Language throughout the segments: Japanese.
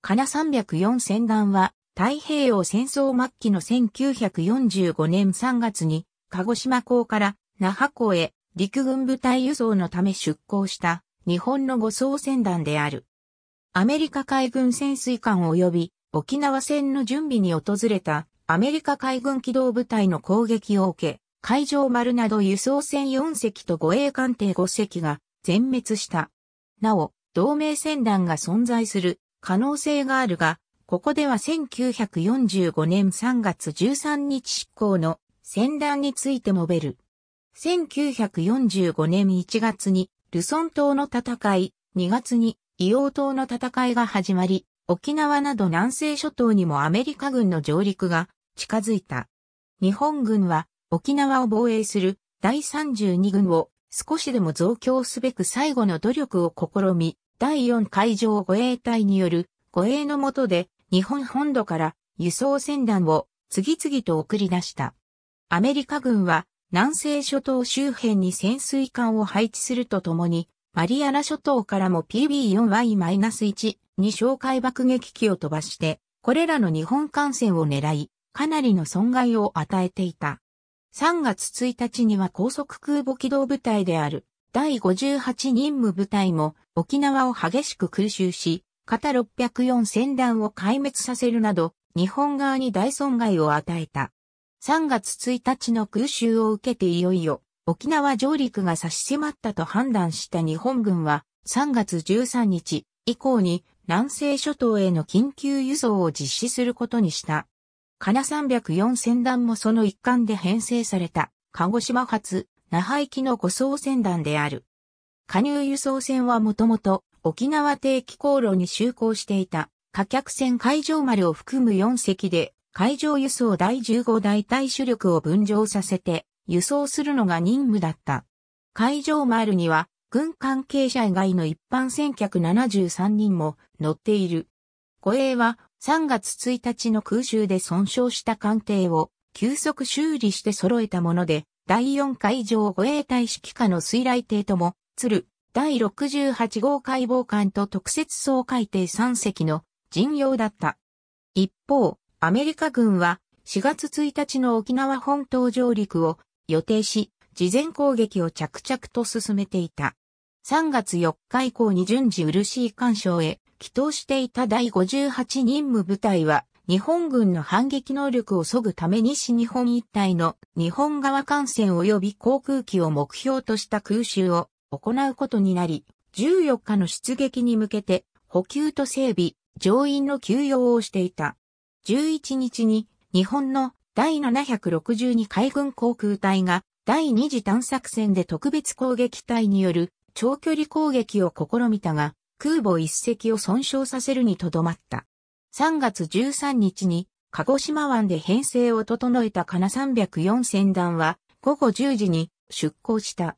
カナ304船団は、太平洋戦争末期の1945年3月に、鹿児島港から那覇港へ陸軍部隊輸送のため出港した日本の護送船団である。アメリカ海軍潜水艦及び沖縄戦の準備に訪れたアメリカ海軍機動部隊の攻撃を受け、海上丸など輸送船4隻と護衛艦艇5隻が全滅した。なお、同盟船団が存在する可能性があるが、ここでは1945年3月13日執行の戦乱について述べる。1945年1月にルソン島の戦い、2月にイオウ島の戦いが始まり、沖縄など南西諸島にもアメリカ軍の上陸が近づいた。日本軍は沖縄を防衛する第32軍を少しでも増強すべく最後の努力を試み、第4海上護衛隊による護衛の下で日本本土から輸送船団を次々と送り出した。アメリカ軍は南西諸島周辺に潜水艦を配置するとともに、マリアナ諸島からも PB4Y-1 に哨戒爆撃機を飛ばして、これらの日本艦船を狙い、かなりの損害を与えていた。3月1日には高速空母機動部隊である第58任務部隊も沖縄を激しく空襲し、型604戦団を壊滅させるなど、日本側に大損害を与えた。3月1日の空襲を受けていよいよ沖縄上陸が差し迫ったと判断した日本軍は3月13日以降に南西諸島への緊急輸送を実施することにした。金な304戦団もその一環で編成された鹿児島発那覇行きの護送船団である。加入輸送船はもともと沖縄定期航路に就航していた貨客船海上丸を含む4隻で海上輸送第15大隊主力を分譲させて輸送するのが任務だった。海上丸には軍関係者以外の一般船客73人も乗っている。護衛は3月1日の空襲で損傷した艦艇を急速修理して揃えたもので、第4海上護衛隊指揮下の水雷艇とも、鶴、第68号解剖艦と特設総海艇3隻の陣容だった。一方、アメリカ軍は4月1日の沖縄本島上陸を予定し、事前攻撃を着々と進めていた。3月4日以降に順次うるしい干渉へ、祈祷していた第58任務部隊は、日本軍の反撃能力を削ぐため西日本一帯の日本側艦船及び航空機を目標とした空襲を行うことになり、14日の出撃に向けて補給と整備、乗員の休養をしていた。11日に日本の第762海軍航空隊が第二次探索船で特別攻撃隊による長距離攻撃を試みたが、空母一隻を損傷させるにとどまった。3月13日に鹿児島湾で編成を整えた金304船団は午後10時に出港した。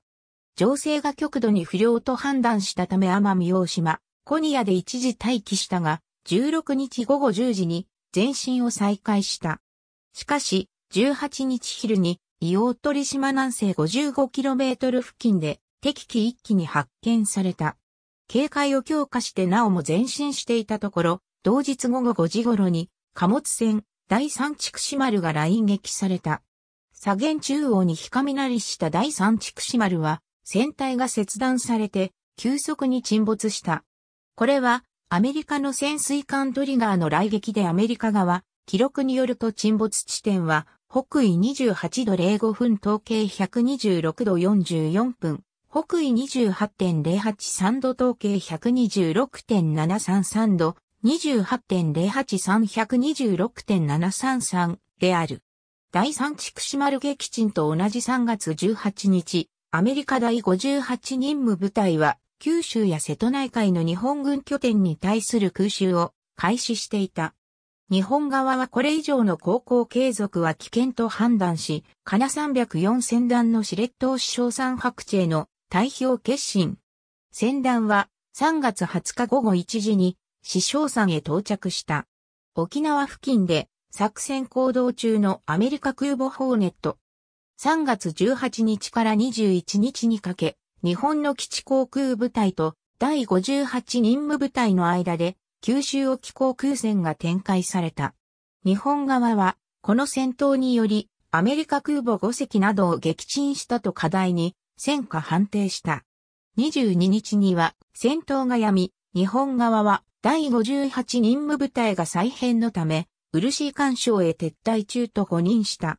情勢が極度に不良と判断したため奄美大島、コニアで一時待機したが、16日午後10時に前進を再開した。しかし、18日昼に硫黄鳥島南西 55km 付近で敵機一機に発見された。警戒を強化してなおも前進していたところ、同日午後5時頃に貨物船第三畜島丸が来撃された。左舷中央になりした第三畜島丸は船体が切断されて急速に沈没した。これはアメリカの潜水艦トリガーの来撃でアメリカ側、記録によると沈没地点は北緯28度05分統計126度44分、北緯28.083度統計126.733度、28.08326.733である。第三筑紫丸撃沈と同じ3月18日、アメリカ第58任務部隊は、九州や瀬戸内海の日本軍拠点に対する空襲を開始していた。日本側はこれ以上の航行継続は危険と判断し、金ナ304船団の司令塔師匠さん。白地への退避を決心。船団は3月20日午後1時に師匠山へ到着した。沖縄付近で作戦行動中のアメリカ空母ホーネット。3月18日から21日にかけ、日本の基地航空部隊と第58任務部隊の間で九州沖航空戦が展開された。日本側は、この戦闘により、アメリカ空母5隻などを撃沈したと課題に、戦火判定した。22日には、戦闘がやみ、日本側は第58任務部隊が再編のため、漆干渉へ撤退中と誤認した。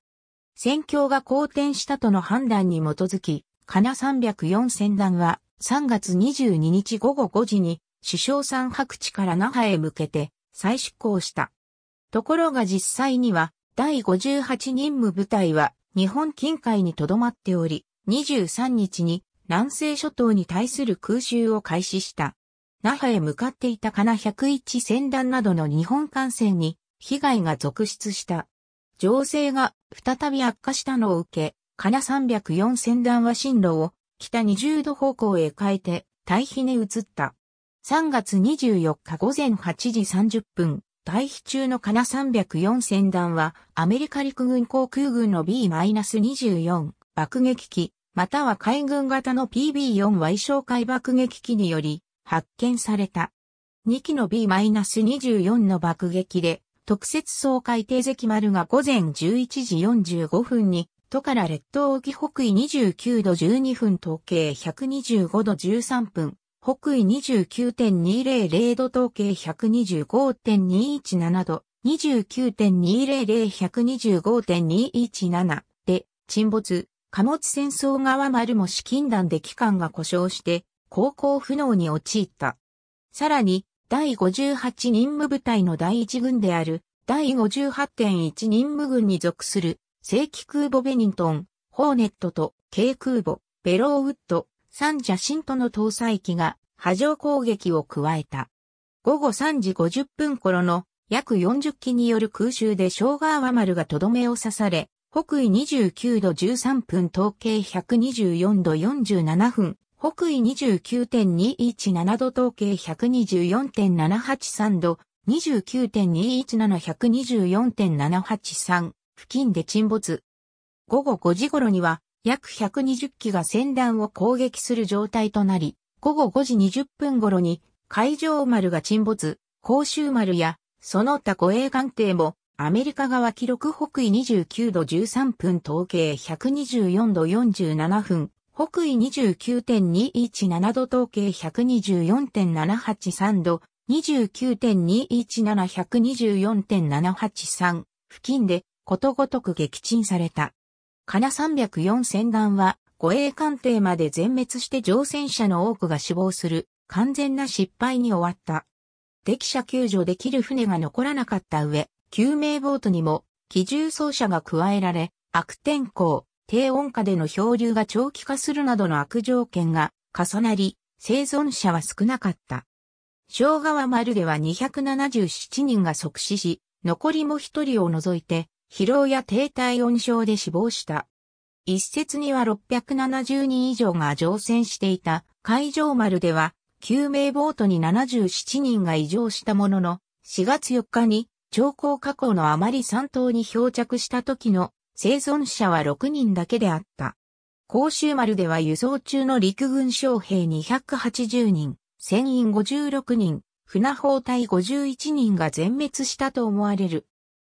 戦況が好転したとの判断に基づき、カナ304戦団は3月22日午後5時に首相山白地から那覇へ向けて再出航した。ところが実際には第58任務部隊は日本近海に留まっており、23日に南西諸島に対する空襲を開始した。那覇へ向かっていたカナ101船団などの日本艦船に被害が続出した。情勢が再び悪化したのを受け、カナ304船団は進路を北20度方向へ変えて、対比に移った。3月24日午前8時30分、退避中のカナ304船団は、アメリカ陸軍航空軍の B-24 爆撃機、または海軍型の PB4 y 異障爆撃機により、発見された。2機の B-24 の爆撃で、特設総海底関丸が午前11時45分に、都から列島沖北緯29度12分統計125度13分、北緯29.200度統計125.217度、29.200125.217で沈没、貨物戦争側丸も資金弾で機関が故障して航行不能に陥った。さらに、第58任務部隊の第1軍である、第58.1任務軍に属する、正規空母ベニントン、ホーネットと軽空母、ベローウッド、サンジャシントの搭載機が波状攻撃を加えた。午後3時50分頃の約40機による空襲で小川丸がとどめを刺され、北緯29度13分統計124度47分北緯29.217度統計124.783度、29.217124.783付近で沈没。午後5時頃には約120機が船団を攻撃する状態となり、午後5時20分頃に海上丸が沈没、甲州丸やその他護衛艦艇もアメリカ側記録北緯29度13分統計124度47分北緯29.217度統計124.783度、29.217124.783付近でことごとく撃沈された。カナ304船団は護衛艦艇まで全滅して乗船者の多くが死亡する完全な失敗に終わった。敵者救助できる船が残らなかった上、救命ボートにも機銃奏者が加えられ、悪天候、低温下での漂流が長期化するなどの悪条件が重なり、生存者は少なかった。昭和丸では277人が即死し、残りも1人を除いて、疲労や低体温症で死亡した。一説には670人以上が乗船していた海上丸では、救命ボートに77人が異常したものの、4月4日に、長江河口のあまり3頭に漂着した時の生存者は6人だけであった。甲州丸では輸送中の陸軍将兵280人、船員56人、船砲隊51人が全滅したと思われる。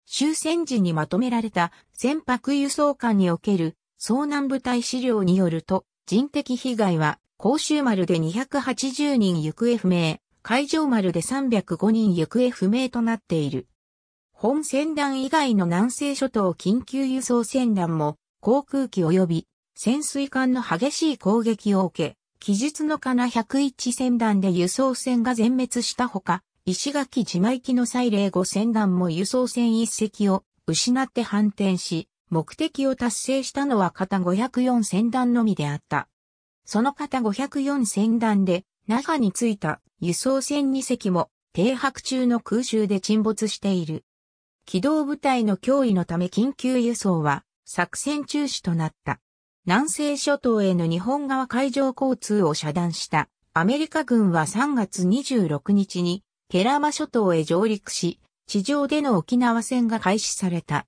終戦時にまとめられた船舶輸送艦における遭難部隊資料によると人的被害は甲州丸で280人行方不明、海上丸で305人行方不明となっている。本船団以外の南西諸島緊急輸送船団も航空機及び潜水艦の激しい攻撃を受け、記述のかな101船団で輸送船が全滅したほか、石垣島行きの祭礼5船団も輸送船1隻を失って反転し、目的を達成したのは型504船団のみであった。その型504船団で、那覇に着いた輸送船2隻も停泊中の空襲で沈没している。機動部隊の脅威のため緊急輸送は作戦中止となった。南西諸島への日本側海上交通を遮断したアメリカ軍は3月26日にケラマ諸島へ上陸し、地上での沖縄戦が開始された。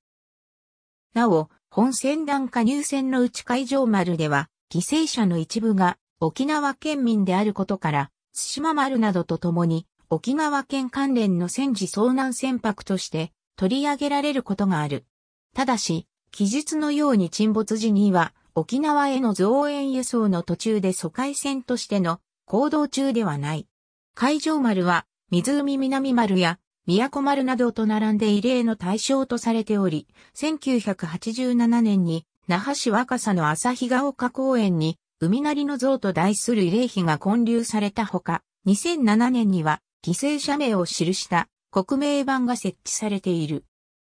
なお、本船団加入船のうち海上丸では、犠牲者の一部が沖縄県民であることから、津島丸などと共に沖縄県関連の戦時遭難船舶として取り上げられることがある。ただし、記述のように沈没時には、沖縄への増援輸送の途中で疎開船としての行動中ではない。海上丸は、湖南丸や都丸などと並んで異例の対象とされており、1987年に那覇市若狭の日が丘公園に海なりの像と題する慰霊碑が建立されたほか、2007年には犠牲者名を記した国名版が設置されている。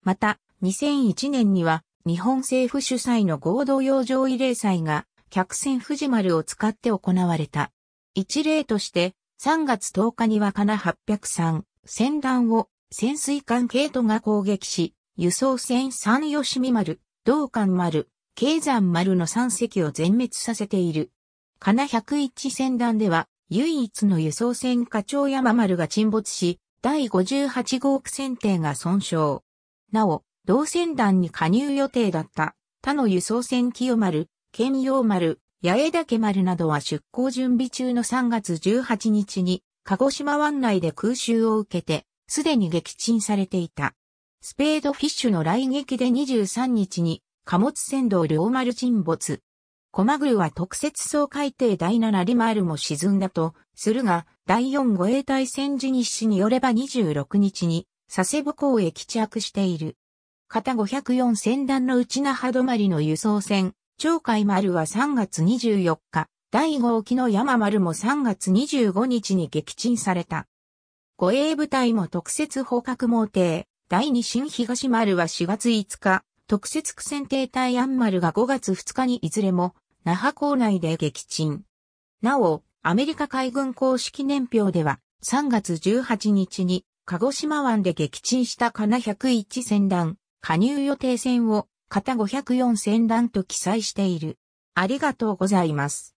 また、2001年には日本政府主催の合同洋上慰霊祭が客船富士丸を使って行われた。一例として3月10日にはかな803船団を潜水艦系統が攻撃し、輸送船三吉見丸、道館丸、慶山丸の3隻を全滅させている。かな101船団では唯一の輸送船課長山丸が沈没し、第58号区船艇が損傷。なお、同船団に加入予定だった他の輸送船清丸、県用丸、八重岳丸などは出港準備中の3月18日に鹿児島湾内で空襲を受けて、すでに撃沈されていた。スペードフィッシュの来撃で23日に貨物船道両丸沈没。コマグルは特設総海底第7リマールも沈んだとするが、第4護衛隊戦時日誌によれば26日に佐世保港へ帰着している。型504船団の内那覇泊の輸送船、鳥海丸は3月24日、第5沖の山丸も3月25日に撃沈された。護衛部隊も特設捕獲網艇、第2新東丸は4月5日、特設苦戦艇隊安丸が5月2日にいずれも、那覇港内で撃沈。なお、アメリカ海軍公式年表では、3月18日に、鹿児島湾で撃沈したカナ101船団、加入予定船を、型504船団と記載している。ありがとうございます。